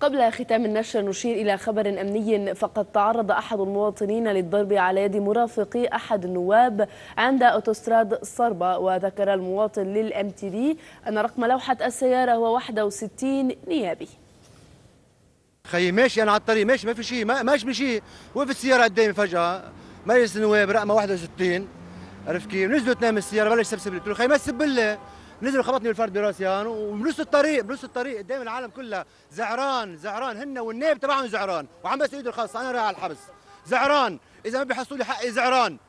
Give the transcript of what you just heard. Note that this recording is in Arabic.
قبل ختام النشر نشير إلى خبر أمني فقد تعرض أحد المواطنين للضرب على يد مرافقي أحد النواب عند أوتوستراد صربة وذكر المواطن للأم تي في أن رقم لوحة السيارة هو 61 نيابي خيي ماشي أنا على الطريق ماشي ما في شيء ما ماشي بشيء وقف السيارة قدامي فجأة مجلس النواب رقمه 61 عرفت كيف نزلوا اثنين من السيارة بلش سبسب قلت له خيي ما تسب بالله نزل خبطني بالفرد انا وبنص الطريق بنص الطريق قدام العالم كلها زعران زعران هن والنائب تبعهم زعران وعم بس ايده الخاص انا رايح على الحبس زعران اذا ما بيحصلوا لي حقي زعران